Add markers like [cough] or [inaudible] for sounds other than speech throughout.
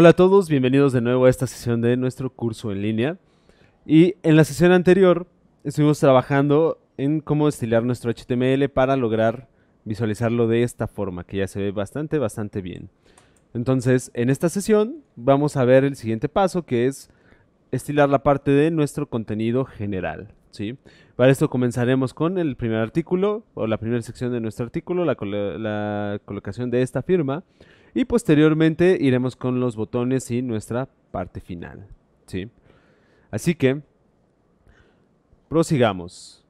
Hola a todos, bienvenidos de nuevo a esta sesión de nuestro curso en línea. Y en la sesión anterior estuvimos trabajando en cómo estilar nuestro HTML para lograr visualizarlo de esta forma, que ya se ve bastante, bastante bien. Entonces, en esta sesión vamos a ver el siguiente paso, que es estilar la parte de nuestro contenido general. ¿sí? Para esto comenzaremos con el primer artículo, o la primera sección de nuestro artículo, la, la colocación de esta firma. Y posteriormente iremos con los botones y nuestra parte final. ¿sí? Así que, prosigamos.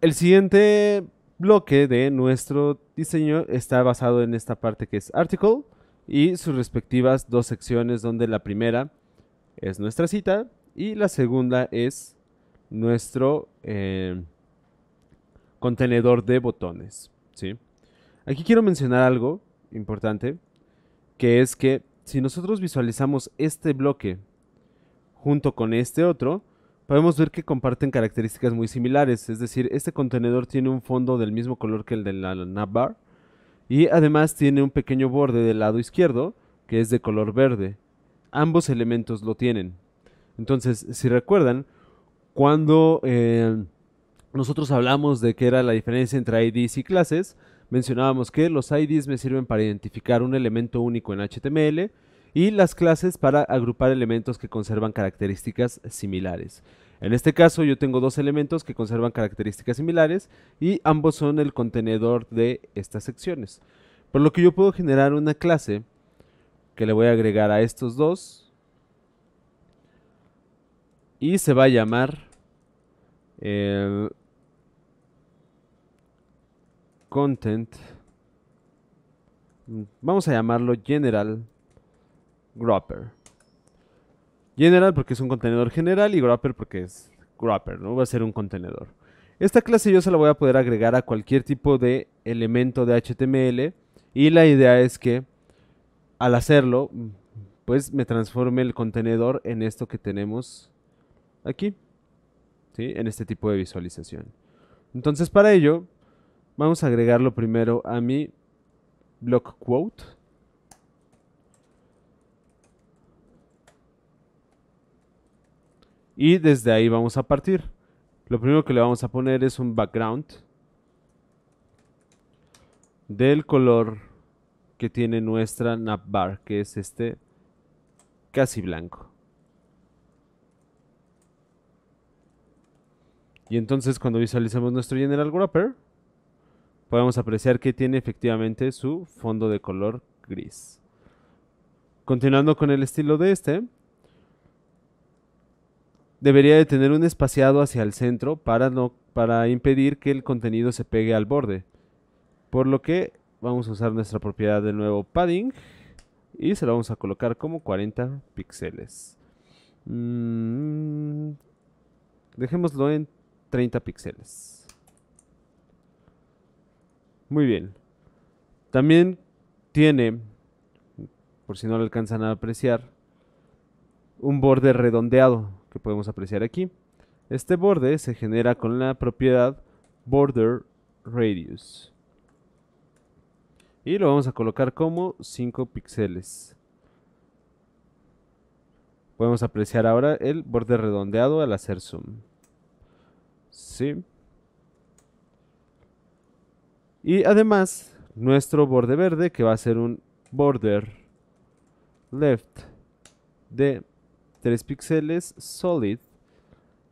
El siguiente bloque de nuestro diseño está basado en esta parte que es article y sus respectivas dos secciones donde la primera es nuestra cita y la segunda es nuestro eh, contenedor de botones. ¿sí? Aquí quiero mencionar algo importante, que es que si nosotros visualizamos este bloque junto con este otro, podemos ver que comparten características muy similares, es decir, este contenedor tiene un fondo del mismo color que el de la navbar y además tiene un pequeño borde del lado izquierdo que es de color verde. Ambos elementos lo tienen. Entonces, si recuerdan, cuando eh, nosotros hablamos de que era la diferencia entre IDs y clases, mencionábamos que los IDs me sirven para identificar un elemento único en HTML y las clases para agrupar elementos que conservan características similares. En este caso yo tengo dos elementos que conservan características similares y ambos son el contenedor de estas secciones. Por lo que yo puedo generar una clase que le voy a agregar a estos dos y se va a llamar eh, content, vamos a llamarlo general gropper. General porque es un contenedor general y gropper porque es gropper, ¿no? Va a ser un contenedor. Esta clase yo se la voy a poder agregar a cualquier tipo de elemento de HTML y la idea es que al hacerlo, pues me transforme el contenedor en esto que tenemos aquí, ¿sí? En este tipo de visualización. Entonces para ello Vamos a agregarlo primero a mi block quote. Y desde ahí vamos a partir. Lo primero que le vamos a poner es un background del color que tiene nuestra navbar, que es este casi blanco. Y entonces cuando visualizamos nuestro General Wrapper, podemos apreciar que tiene efectivamente su fondo de color gris. Continuando con el estilo de este, debería de tener un espaciado hacia el centro para, no, para impedir que el contenido se pegue al borde. Por lo que vamos a usar nuestra propiedad de nuevo padding y se la vamos a colocar como 40 píxeles. Mm, dejémoslo en 30 píxeles. Muy bien. También tiene, por si no lo alcanzan a apreciar, un borde redondeado que podemos apreciar aquí. Este borde se genera con la propiedad border radius. Y lo vamos a colocar como 5 píxeles. Podemos apreciar ahora el borde redondeado al hacer zoom. Sí. Y además, nuestro borde verde, que va a ser un border left de 3 píxeles solid.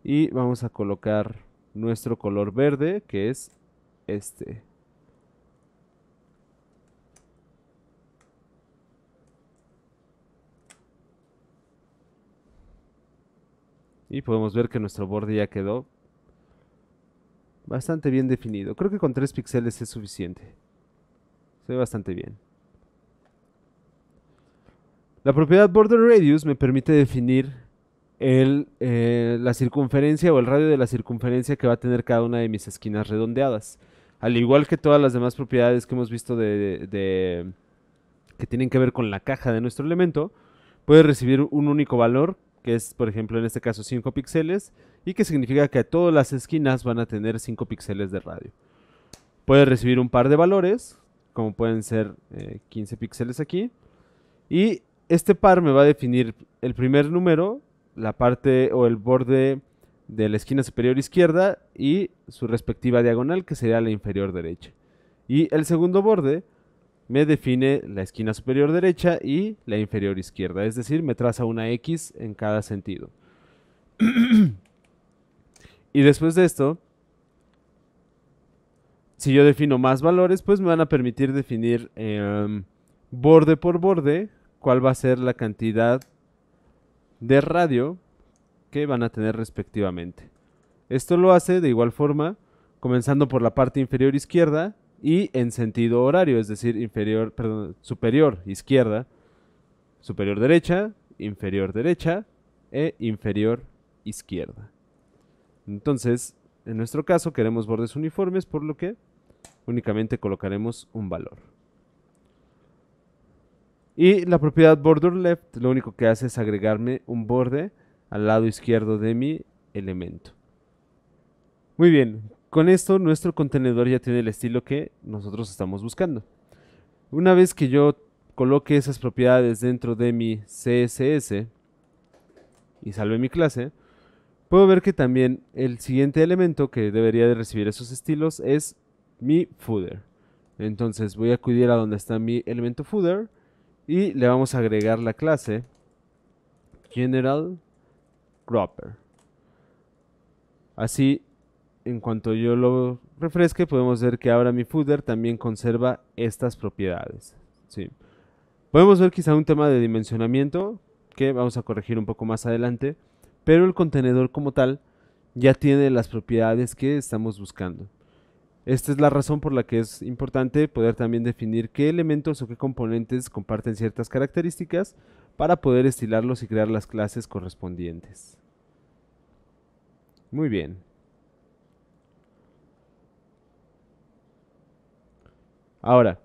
Y vamos a colocar nuestro color verde, que es este. Y podemos ver que nuestro borde ya quedó Bastante bien definido. Creo que con 3 píxeles es suficiente. Se ve bastante bien. La propiedad border radius me permite definir eh, la circunferencia o el radio de la circunferencia que va a tener cada una de mis esquinas redondeadas. Al igual que todas las demás propiedades que hemos visto que tienen que ver con la caja de nuestro elemento, puede recibir un único valor que es por ejemplo en este caso 5 píxeles y que significa que todas las esquinas van a tener 5 píxeles de radio. Puede recibir un par de valores, como pueden ser 15 eh, píxeles aquí, y este par me va a definir el primer número, la parte o el borde de la esquina superior izquierda y su respectiva diagonal, que sería la inferior derecha. Y el segundo borde me define la esquina superior derecha y la inferior izquierda, es decir, me traza una X en cada sentido. [clears throat] y después de esto, si yo defino más valores, pues me van a permitir definir em, borde por borde cuál va a ser la cantidad de radio que van a tener respectivamente. Esto lo hace de igual forma, comenzando por la parte inferior izquierda, y en sentido horario, es decir, inferior, superior izquierda, superior derecha, inferior derecha e inferior izquierda. Entonces, en nuestro caso queremos bordes uniformes, por lo que únicamente colocaremos un valor. Y la propiedad border left lo único que hace es agregarme un borde al lado izquierdo de mi elemento. Muy bien, con esto nuestro contenedor ya tiene el estilo que nosotros estamos buscando. Una vez que yo coloque esas propiedades dentro de mi CSS y salve mi clase, puedo ver que también el siguiente elemento que debería de recibir esos estilos es mi footer. Entonces voy a acudir a donde está mi elemento footer y le vamos a agregar la clase general cropper. Así en cuanto yo lo refresque, podemos ver que ahora mi footer también conserva estas propiedades. Podemos ver quizá un tema de dimensionamiento, que vamos a corregir un poco más adelante, pero el contenedor como tal ya tiene las propiedades que estamos buscando. Esta es la razón por la que es importante poder también definir qué elementos o qué componentes comparten ciertas características para poder estilarlos y crear las clases correspondientes. Muy bien. Ahora,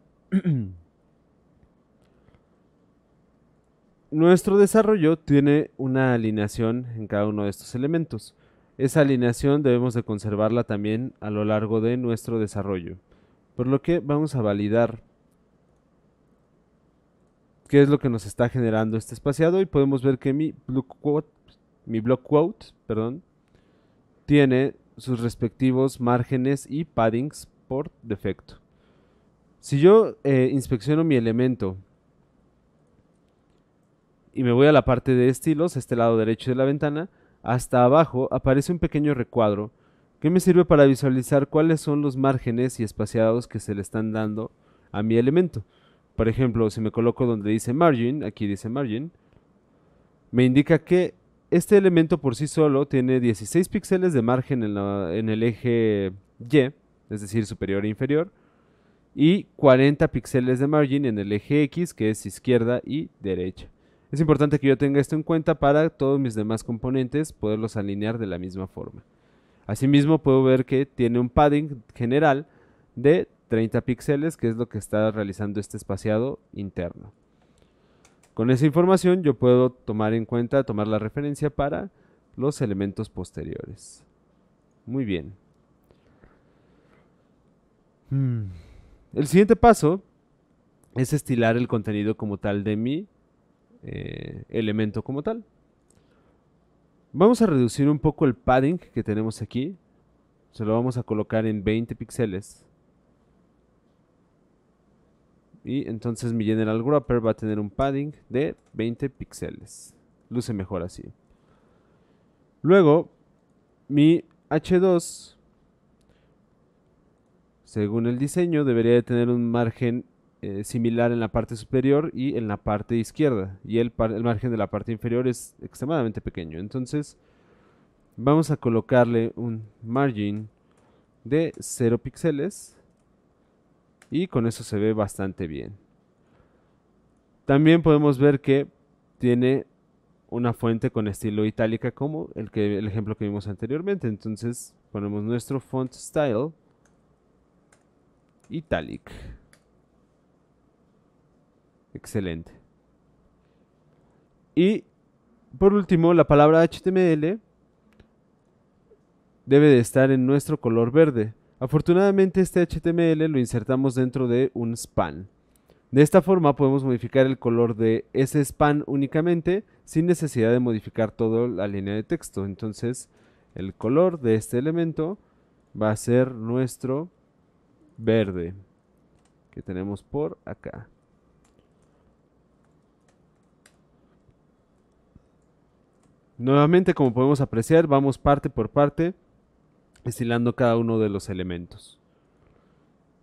[clears throat] nuestro desarrollo tiene una alineación en cada uno de estos elementos. Esa alineación debemos de conservarla también a lo largo de nuestro desarrollo. Por lo que vamos a validar qué es lo que nos está generando este espaciado y podemos ver que mi block quote, perdón, tiene sus respectivos márgenes y paddings por defecto. Si yo eh, inspecciono mi elemento y me voy a la parte de estilos, este lado derecho de la ventana, hasta abajo aparece un pequeño recuadro que me sirve para visualizar cuáles son los márgenes y espaciados que se le están dando a mi elemento. Por ejemplo, si me coloco donde dice margin, aquí dice margin, me indica que este elemento por sí solo tiene 16 píxeles de margen en el eje Y, es decir, superior e inferior, y 40 píxeles de margin en el eje X, que es izquierda y derecha. Es importante que yo tenga esto en cuenta para todos mis demás componentes poderlos alinear de la misma forma. Asimismo puedo ver que tiene un padding general de 30 píxeles, que es lo que está realizando este espaciado interno. Con esa información yo puedo tomar en cuenta, tomar la referencia para los elementos posteriores. Muy bien. Hmm. El siguiente paso es estilar el contenido como tal de mi eh, elemento como tal. Vamos a reducir un poco el padding que tenemos aquí. Se lo vamos a colocar en 20 píxeles. Y entonces mi General Wrapper va a tener un padding de 20 píxeles. Luce mejor así. Luego, mi H2 según el diseño, debería de tener un margen eh, similar en la parte superior y en la parte izquierda. Y el, margen de la parte inferior es extremadamente pequeño. Entonces, vamos a colocarle un margin de 0 píxeles y con eso se ve bastante bien. También podemos ver que tiene una fuente con estilo itálica como el, que, el ejemplo que vimos anteriormente. Entonces ponemos nuestro font style Italic. Excelente. Y por último, la palabra HTML debe de estar en nuestro color verde. Afortunadamente este HTML lo insertamos dentro de un span. De esta forma podemos modificar el color de ese span únicamente sin necesidad de modificar toda la línea de texto. Entonces el color de este elemento va a ser nuestro verde que tenemos por acá. Nuevamente, como podemos apreciar, vamos parte por parte estilando cada uno de los elementos.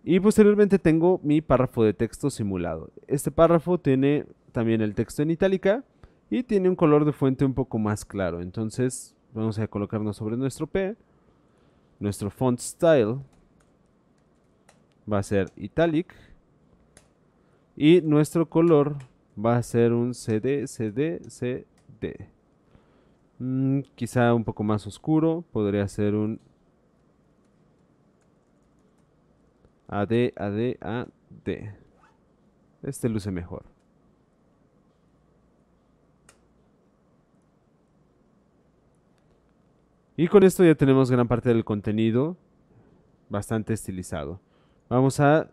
Y posteriormente tengo mi párrafo de texto simulado. Este párrafo tiene también el texto en itálica y tiene un color de fuente un poco más claro. Entonces vamos a colocarnos sobre nuestro P, nuestro font style va a ser italic. Y nuestro color va a ser un CD, CD, CD. d mm, quizá un poco más oscuro. Podría ser un AD, AD, AD. Este luce mejor. Y con esto ya tenemos gran parte del contenido bastante estilizado. Vamos a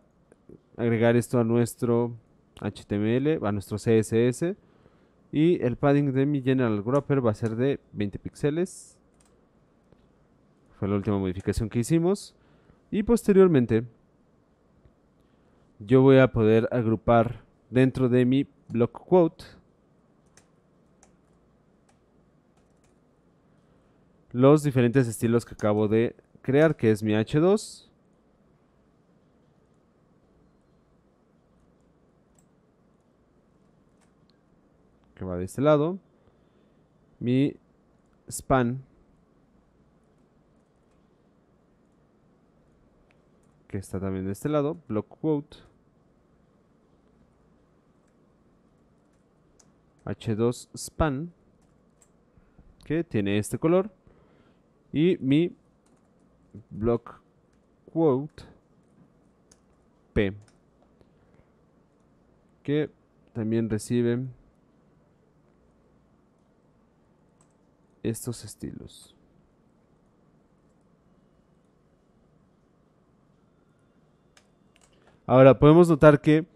agregar esto a nuestro HTML, a nuestro CSS. Y el padding de mi General Grouper va a ser de 20 píxeles. Fue la última modificación que hicimos. Y posteriormente, yo voy a poder agrupar dentro de mi block quote los diferentes estilos que acabo de crear, que es mi H2, que va de este lado. Mi span. Que está también de este lado. Block quote. H2 span. Que tiene este color. Y mi block quote. P. Que también recibe estos estilos. Ahora podemos notar que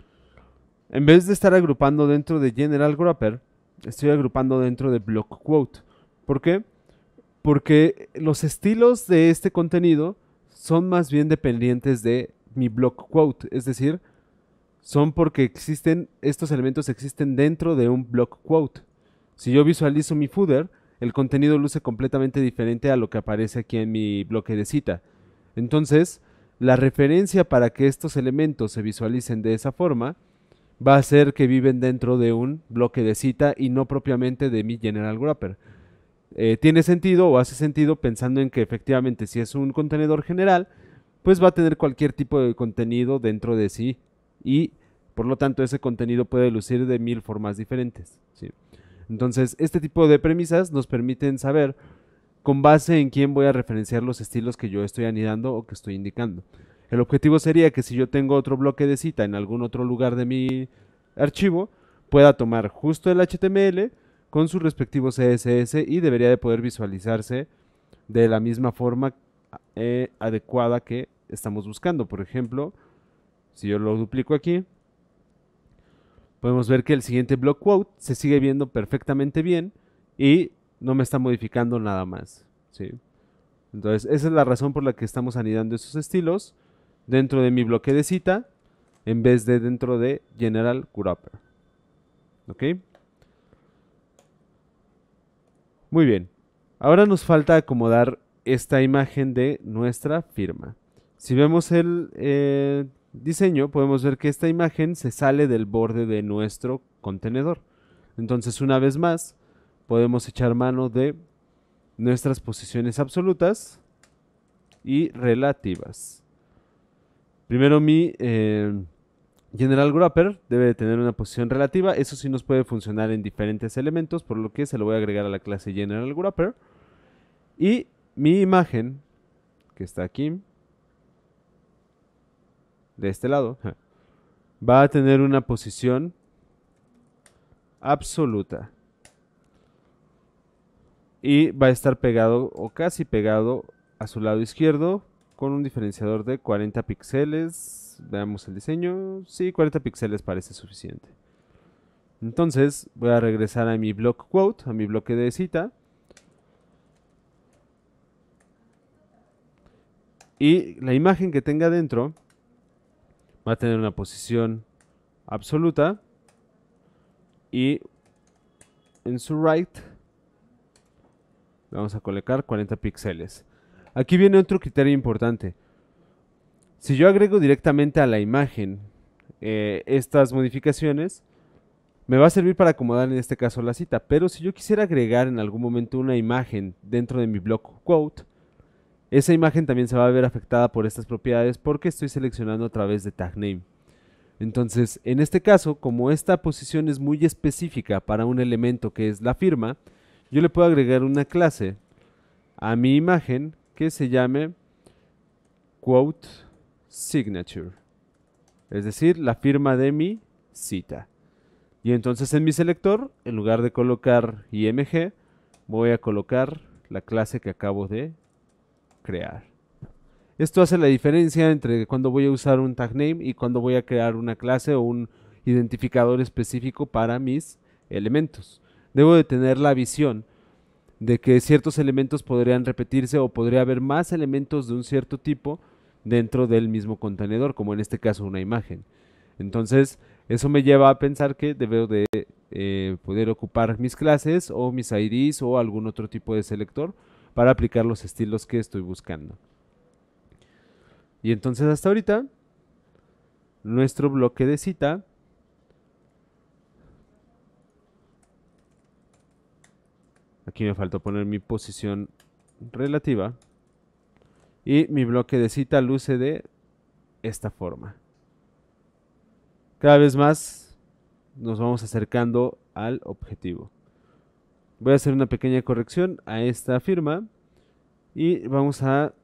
en vez de estar agrupando dentro de General Wrapper, estoy agrupando dentro de Block Quote. ¿Por qué? Porque los estilos de este contenido son más bien dependientes de mi Block Quote, es decir, son porque existen, estos elementos existen dentro de un Block Quote. Si yo visualizo mi footer, el contenido luce completamente diferente a lo que aparece aquí en mi bloque de cita. Entonces, la referencia para que estos elementos se visualicen de esa forma va a ser que viven dentro de un bloque de cita y no propiamente de mi general wrapper. Eh, tiene sentido o hace sentido pensando en que efectivamente si es un contenedor general, pues va a tener cualquier tipo de contenido dentro de sí y por lo tanto ese contenido puede lucir de mil formas diferentes. ¿sí? Entonces, este tipo de premisas nos permiten saber con base en quién voy a referenciar los estilos que yo estoy anidando o que estoy indicando. El objetivo sería que si yo tengo otro bloque de cita en algún otro lugar de mi archivo, pueda tomar justo el HTML con su respectivo CSS y debería de poder visualizarse de la misma forma eh, adecuada que estamos buscando. Por ejemplo, si yo lo duplico aquí, podemos ver que el siguiente block quote se sigue viendo perfectamente bien y no me está modificando nada más. Entonces, esa es la razón por la que estamos anidando esos estilos dentro de mi bloque de cita en vez de dentro de General Curaper. ¿Ok? Muy bien. Ahora nos falta acomodar esta imagen de nuestra firma. Si vemos el eh, diseño podemos ver que esta imagen se sale del borde de nuestro contenedor. Entonces una vez más podemos echar mano de nuestras posiciones absolutas y relativas. Primero mi eh, General Grupper debe de tener una posición relativa. Eso sí nos puede funcionar en diferentes elementos, por lo que se lo voy a agregar a la clase General Grapper. Y mi imagen, que está aquí, de este lado, va a tener una posición absoluta. Y va a estar pegado o casi pegado a su lado izquierdo con un diferenciador de 40 píxeles. Veamos el diseño. Sí, 40 píxeles parece suficiente. Entonces voy a regresar a mi block quote, a mi bloque de cita. Y la imagen que tenga dentro va a tener una posición absoluta y en su right vamos a colocar 40 píxeles. Aquí viene otro criterio importante. Si yo agrego directamente a la imagen eh, estas modificaciones, me va a servir para acomodar en este caso la cita, pero si yo quisiera agregar en algún momento una imagen dentro de mi blog quote, esa imagen también se va a ver afectada por estas propiedades porque estoy seleccionando a través de tag name. Entonces, en este caso, como esta posición es muy específica para un elemento que es la firma, yo le puedo agregar una clase a mi imagen que se llame quote signature, es decir, la firma de mi cita. Y entonces en mi selector, en lugar de colocar IMG, voy a colocar la clase que acabo de crear. Esto hace la diferencia entre cuando voy a usar un tag name y cuando voy a crear una clase o un identificador específico para mis elementos. Debo de tener la visión de que ciertos elementos podrían repetirse o podría haber más elementos de un cierto tipo dentro del mismo contenedor, como en este caso una imagen. Entonces, eso me lleva a pensar que debo de eh, poder ocupar mis clases o mis IDs o algún otro tipo de selector para aplicar los estilos que estoy buscando. Y entonces hasta ahorita, nuestro bloque de cita Aquí me faltó poner mi posición relativa. Y mi bloque de cita luce de esta forma. Cada vez más nos vamos acercando al objetivo voy a hacer una pequeña corrección a esta firma y vamos a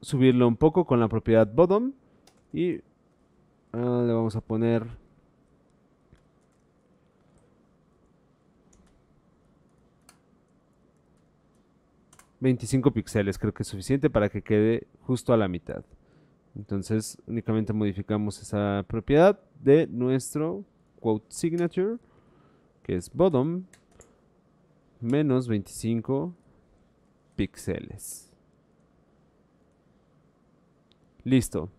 subirlo un poco con la propiedad bottom y ah, le vamos a poner ...25 píxeles creo que es suficiente para que quede justo a la mitad... ...entonces únicamente modificamos esa propiedad de nuestro quote signature... ...que es bottom menos 25 píxeles. Listo.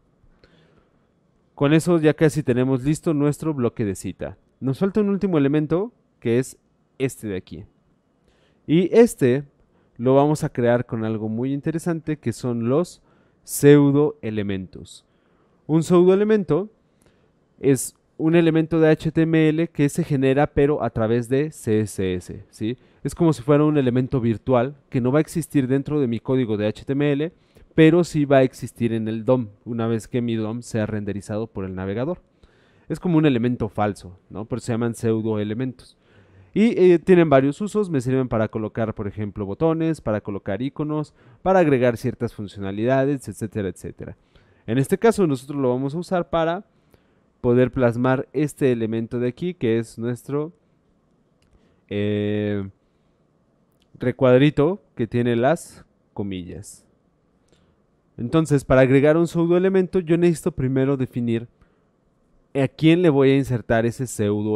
Con eso ya casi tenemos listo nuestro bloque de cita. Nos falta un último elemento que es este de aquí. Y este lo vamos a crear con algo muy interesante que son los pseudo-elementos. Un pseudo-elemento es un elemento de HTML que se genera pero a través de CSS, ¿sí? es como si fuera un elemento virtual que no va a existir dentro de mi código de HTML, pero sí va a existir en el DOM, una vez que mi DOM sea renderizado por el navegador. Es como un elemento falso, ¿no? Por eso se llaman pseudo-elementos. Y eh, tienen varios usos, me sirven para colocar, por ejemplo, botones, para colocar iconos, para agregar ciertas funcionalidades, etcétera, etcétera. En este caso nosotros lo vamos a usar para poder plasmar este elemento de aquí, que es nuestro eh, recuadrito que tiene las comillas. Entonces, para agregar un pseudo-elemento, yo necesito primero definir a quién le voy a insertar ese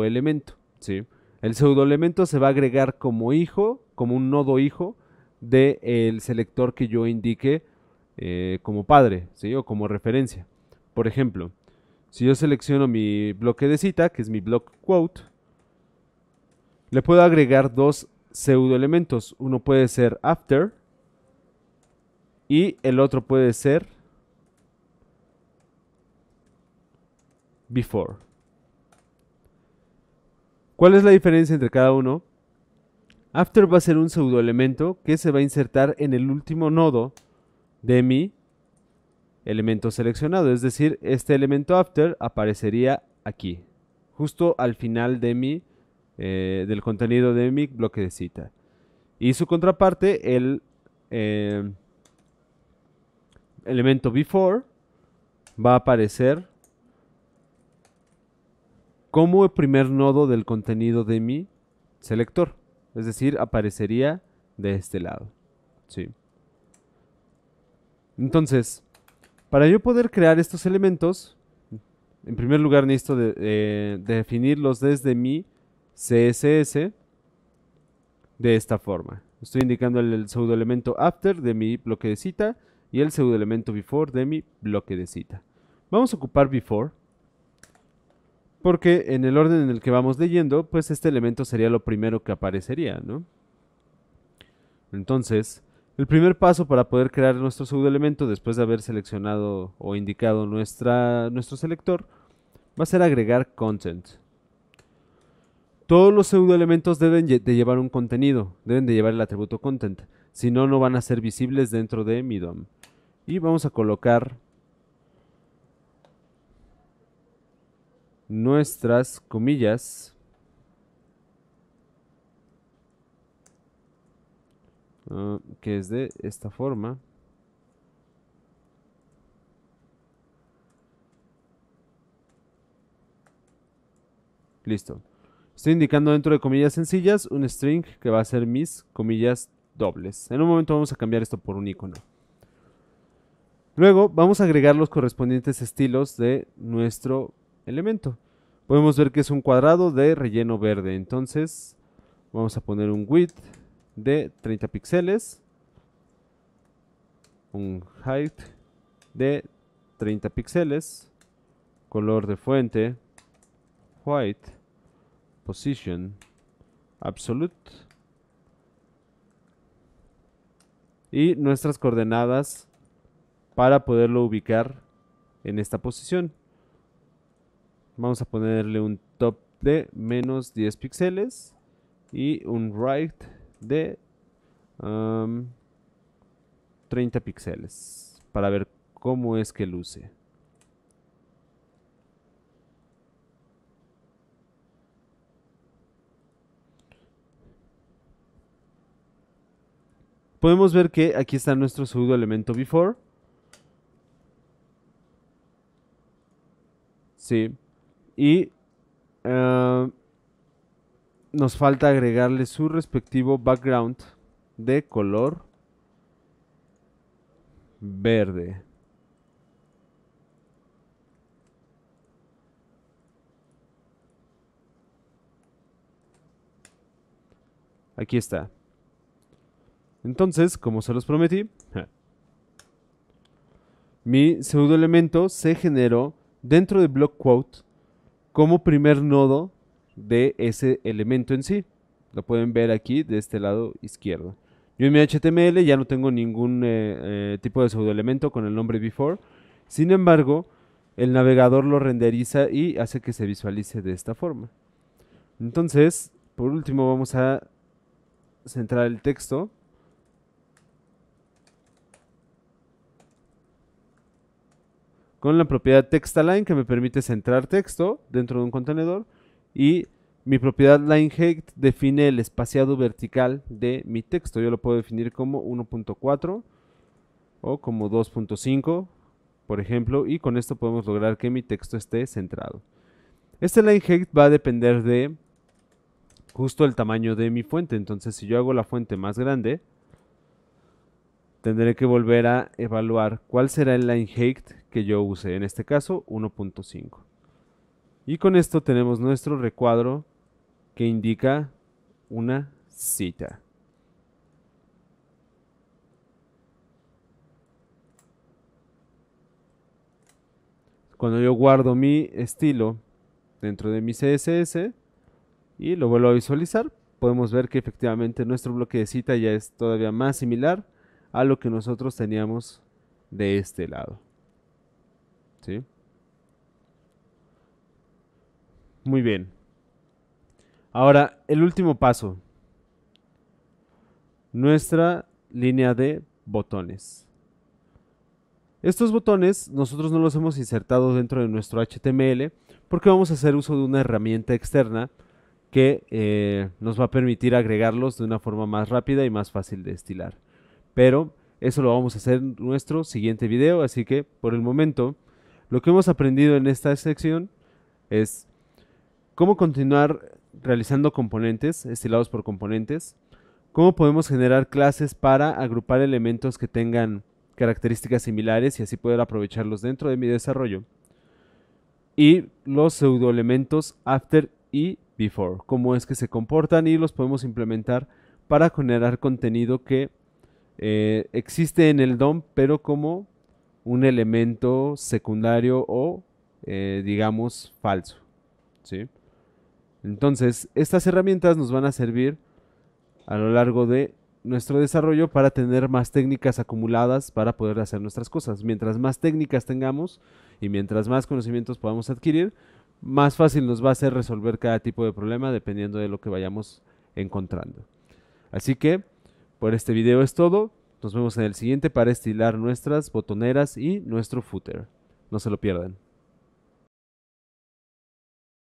elemento. ¿sí? El pseudo-elemento se va a agregar como hijo, como un nodo hijo del el selector que yo indique eh, como padre ¿sí? o como referencia. Por ejemplo, si yo selecciono mi bloque de cita, que es mi block quote, le puedo agregar dos pseudoelementos. Uno puede ser after y el otro puede ser before. ¿Cuál es la diferencia entre cada uno? After va a ser un pseudoelemento que se va a insertar en el último nodo de mi elemento seleccionado. Es decir, este elemento after aparecería aquí, justo al final de mi eh, del contenido de mi bloque de cita. Y su contraparte, el eh, elemento before, va a aparecer como el primer nodo del contenido de mi selector. Es decir, aparecería de este lado. Sí. Entonces, para yo poder crear estos elementos, en primer lugar necesito eh, definirlos desde mi CSS de esta forma. Estoy indicando el pseudoelemento after de mi bloque de cita y el pseudoelemento before de mi bloque de cita. Vamos a ocupar before porque en el orden en el que vamos leyendo, pues este elemento sería lo primero que aparecería, ¿no? Entonces, el primer paso para poder crear nuestro pseudoelemento después de haber seleccionado o indicado nuestra, nuestro selector va a ser agregar content. Todos los pseudoelementos deben de llevar un contenido, deben de llevar el atributo content, si no, no van a ser visibles dentro de mi DOM. Y vamos a colocar nuestras comillas. Ah, que es de esta forma. Listo. Estoy indicando dentro de comillas sencillas un string que va a ser mis comillas dobles. En un momento vamos a cambiar esto por un icono. Luego vamos a agregar los correspondientes estilos de nuestro elemento. Podemos ver que es un cuadrado de relleno verde. Entonces vamos a poner un width de 30 píxeles. Un height de 30 píxeles. Color de fuente white position absolute y nuestras coordenadas para poderlo ubicar en esta posición. Vamos a ponerle un top de menos 10 píxeles y un right de 30 um, píxeles para ver cómo es que luce. podemos ver que aquí está nuestro pseudo elemento before. Sí. Y eh, nos falta agregarle su respectivo background de color verde. Aquí está. Entonces, como se los prometí, mi pseudoelemento se generó dentro de BlockQuote como primer nodo de ese elemento en sí. Lo pueden ver aquí de este lado izquierdo. Yo en mi HTML ya no tengo ningún eh, eh, tipo de pseudoelemento con el nombre before. Sin embargo, el navegador lo renderiza y hace que se visualice de esta forma. Entonces, por último vamos a centrar el texto con la propiedad text-align que me permite centrar texto dentro de un contenedor y mi propiedad line-height define el espaciado vertical de mi texto. Yo lo puedo definir como 1.4 o como 2.5, por ejemplo, y con esto podemos lograr que mi texto esté centrado. Este line-height va a depender de justo el tamaño de mi fuente. Entonces, si yo hago la fuente más grande, tendré que volver a evaluar cuál será el line height que yo use, en este caso 1.5. Y con esto tenemos nuestro recuadro que indica una cita. Cuando yo guardo mi estilo dentro de mi CSS y lo vuelvo a visualizar, podemos ver que efectivamente nuestro bloque de cita ya es todavía más similar a lo que nosotros teníamos de este lado. Muy bien. Ahora, el último paso. Nuestra línea de botones. Estos botones nosotros no los hemos insertado dentro de nuestro HTML porque vamos a hacer uso de una herramienta externa que eh, nos va a permitir agregarlos de una forma más rápida y más fácil de estilar. Pero eso lo vamos a hacer en nuestro siguiente video, así que por el momento lo que hemos aprendido en esta sección es cómo continuar realizando componentes, estilados por componentes, cómo podemos generar clases para agrupar elementos que tengan características similares y así poder aprovecharlos dentro de mi desarrollo. Y los pseudoelementos after y before, cómo es que se comportan y los podemos implementar para generar contenido que eh, existe en el DOM, pero como un elemento secundario o, eh, digamos, falso. Entonces, estas herramientas nos van a servir a lo largo de nuestro desarrollo para tener más técnicas acumuladas para poder hacer nuestras cosas. Mientras más técnicas tengamos y mientras más conocimientos podamos adquirir, más fácil nos va a ser resolver cada tipo de problema dependiendo de lo que vayamos encontrando. Así que, por este video es todo. Nos vemos en el siguiente para estilar nuestras botoneras y nuestro footer. No se lo pierdan.